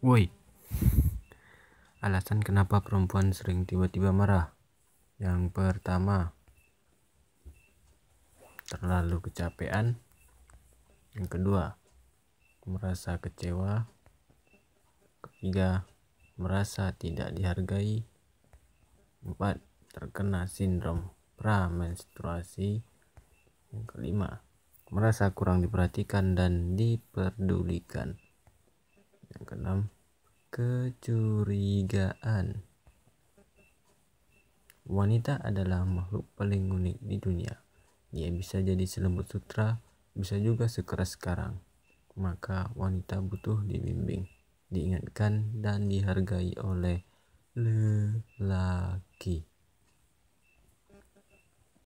Woi. Alasan kenapa perempuan sering tiba-tiba marah. Yang pertama, terlalu kecapean. Yang kedua, merasa kecewa. Ketiga, merasa tidak dihargai. Empat, terkena sindrom pramenstruasi. Yang kelima, merasa kurang diperhatikan dan diperdulikan. Yang keenam, kecurigaan. Wanita adalah makhluk paling unik di dunia. Dia bisa jadi selembut sutra, bisa juga sekeras sekarang. Maka wanita butuh dibimbing, diingatkan, dan dihargai oleh lelaki.